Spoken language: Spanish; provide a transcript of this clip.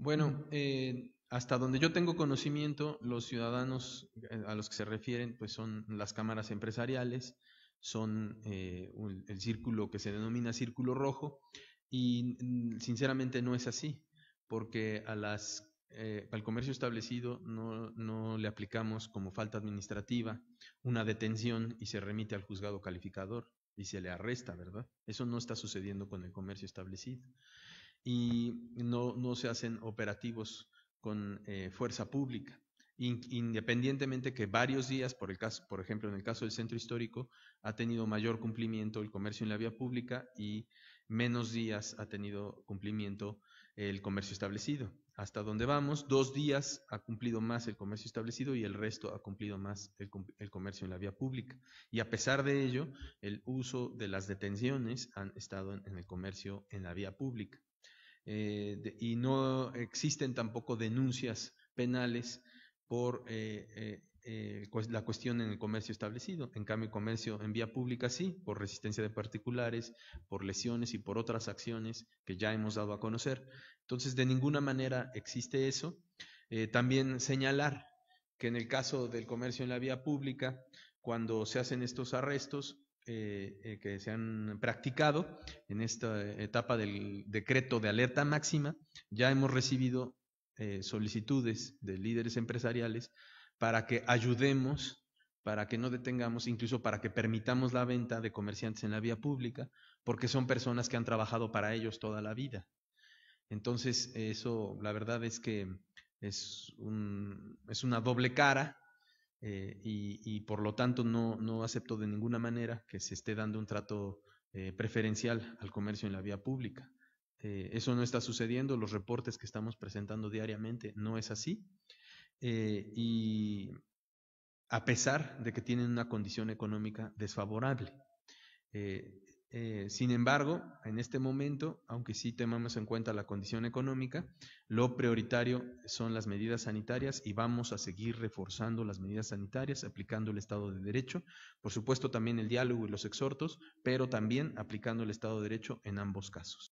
Bueno, eh, hasta donde yo tengo conocimiento, los ciudadanos eh, a los que se refieren pues son las cámaras empresariales, son eh, el círculo que se denomina círculo rojo y mm, sinceramente no es así, porque a las, eh, al comercio establecido no, no, le aplicamos como falta administrativa una detención y se remite al juzgado calificador y se le arresta, ¿verdad? Eso no está sucediendo con el comercio establecido y no, se hacen operativos con eh, fuerza pública. independientemente que varios días, por, el caso, por ejemplo, en el caso del centro histórico, ha tenido mayor cumplimiento el comercio en la vía pública y menos días ha tenido cumplimiento el comercio establecido. Hasta donde vamos, dos días ha cumplido más el comercio establecido y el resto ha cumplido más el, comercio en la vía pública. Y a pesar de ello, el uso de las detenciones han estado en el comercio en la vía pública. Eh, y no existen tampoco denuncias penales por eh, eh, la cuestión en el comercio establecido. En cambio, el comercio en vía pública sí, por resistencia de particulares, por lesiones y por otras acciones que ya hemos dado a conocer. Entonces, de ninguna manera existe eso. también señalar que en el caso del comercio en la vía pública, cuando se hacen estos arrestos, eh, eh, que se han practicado en esta etapa del decreto de alerta máxima, ya hemos recibido eh, solicitudes de líderes empresariales para que ayudemos, para que no detengamos, incluso para que permitamos la venta de comerciantes en la vía pública, porque son personas que han trabajado para ellos toda la vida. Entonces, eso la verdad es que es, un, es una doble cara eh, y, por lo tanto no, acepto de ninguna manera que se esté dando un trato eh, preferencial al comercio en la vía pública. Eh, eso no está sucediendo, los reportes que estamos presentando diariamente no es así. y a pesar de que tienen una condición económica desfavorable. Eh, sin embargo, en este momento, aunque sí tomamos en cuenta la condición económica, lo prioritario son las medidas sanitarias y vamos a seguir reforzando las medidas sanitarias, aplicando el Estado de Derecho, por supuesto también el diálogo y los exhortos, pero también aplicando el Estado de Derecho en ambos casos.